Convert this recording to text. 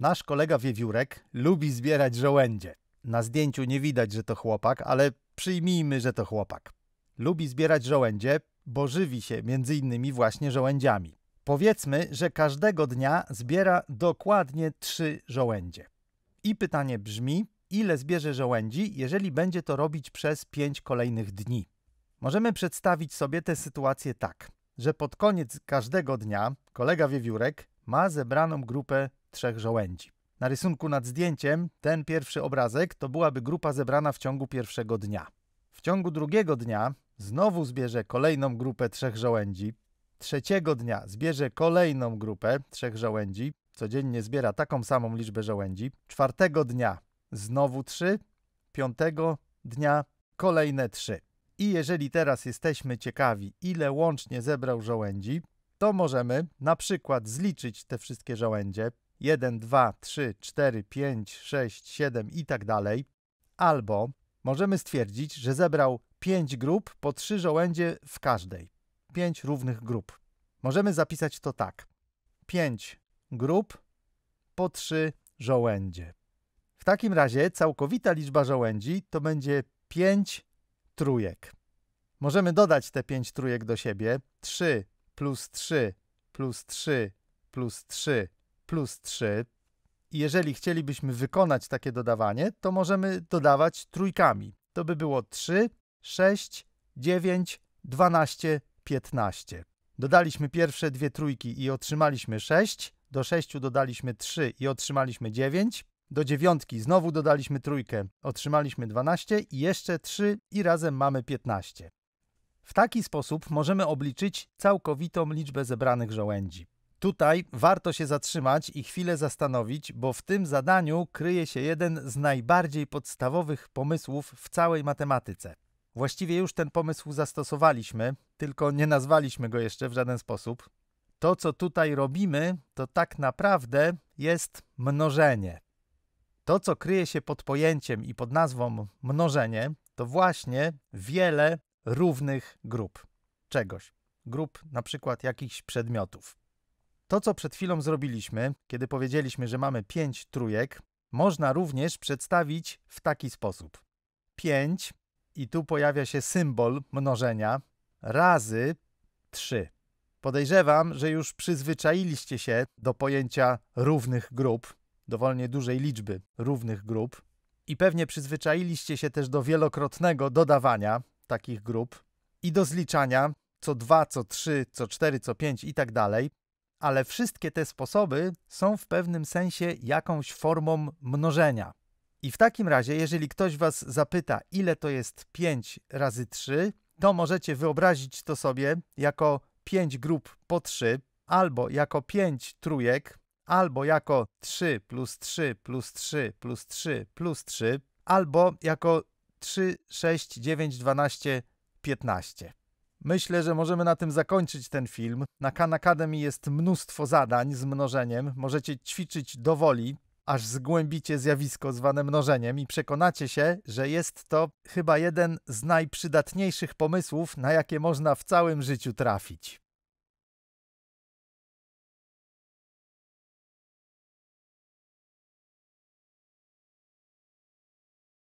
Nasz kolega wiewiórek lubi zbierać żołędzie. Na zdjęciu nie widać, że to chłopak, ale przyjmijmy, że to chłopak. Lubi zbierać żołędzie, bo żywi się między innymi właśnie żołędziami. Powiedzmy, że każdego dnia zbiera dokładnie trzy żołędzie. I pytanie brzmi, ile zbierze żołędzi, jeżeli będzie to robić przez pięć kolejnych dni? Możemy przedstawić sobie tę sytuację tak, że pod koniec każdego dnia kolega wiewiórek ma zebraną grupę trzech żołędzi. Na rysunku nad zdjęciem ten pierwszy obrazek to byłaby grupa zebrana w ciągu pierwszego dnia. W ciągu drugiego dnia znowu zbierze kolejną grupę trzech żołędzi. Trzeciego dnia zbierze kolejną grupę trzech żołędzi. Codziennie zbiera taką samą liczbę żołędzi. Czwartego dnia znowu trzy. Piątego dnia kolejne trzy. I jeżeli teraz jesteśmy ciekawi, ile łącznie zebrał żołędzi, to możemy na przykład zliczyć te wszystkie żołędzie, 1, 2, 3, 4, 5, 6, 7 i tak dalej, albo możemy stwierdzić, że zebrał 5 grup po 3 żołędzie w każdej. 5 równych grup. Możemy zapisać to tak. 5 grup po 3 żołędzie. W takim razie całkowita liczba żołędzi to będzie 5 trójek. Możemy dodać te 5 trójek do siebie. 3 plus 3 plus 3 plus 3 plus 3. Jeżeli chcielibyśmy wykonać takie dodawanie, to możemy dodawać trójkami. To by było 3, 6, 9, 12, 15. Dodaliśmy pierwsze dwie trójki i otrzymaliśmy 6. Do 6 dodaliśmy 3 i otrzymaliśmy 9. Do dziewiątki znowu dodaliśmy trójkę, otrzymaliśmy 12 i jeszcze 3 i razem mamy 15. W taki sposób możemy obliczyć całkowitą liczbę zebranych żołędzi. Tutaj warto się zatrzymać i chwilę zastanowić, bo w tym zadaniu kryje się jeden z najbardziej podstawowych pomysłów w całej matematyce. Właściwie już ten pomysł zastosowaliśmy, tylko nie nazwaliśmy go jeszcze w żaden sposób. To, co tutaj robimy, to tak naprawdę jest mnożenie. To, co kryje się pod pojęciem i pod nazwą mnożenie, to właśnie wiele równych grup czegoś, grup na przykład jakichś przedmiotów. To, co przed chwilą zrobiliśmy, kiedy powiedzieliśmy, że mamy pięć trójek, można również przedstawić w taki sposób. 5 i tu pojawia się symbol mnożenia razy 3. Podejrzewam, że już przyzwyczailiście się do pojęcia równych grup, dowolnie dużej liczby równych grup i pewnie przyzwyczailiście się też do wielokrotnego dodawania takich grup i do zliczania co 2, co 3, co 4, co 5 i tak dalej ale wszystkie te sposoby są w pewnym sensie jakąś formą mnożenia. I w takim razie, jeżeli ktoś Was zapyta, ile to jest 5 razy 3, to możecie wyobrazić to sobie jako 5 grup po 3, albo jako 5 trójek, albo jako 3 plus 3 plus 3 plus 3 plus 3, albo jako 3, 6, 9, 12, 15. Myślę, że możemy na tym zakończyć ten film. Na Khan Academy jest mnóstwo zadań z mnożeniem. Możecie ćwiczyć do woli, aż zgłębicie zjawisko zwane mnożeniem i przekonacie się, że jest to chyba jeden z najprzydatniejszych pomysłów, na jakie można w całym życiu trafić.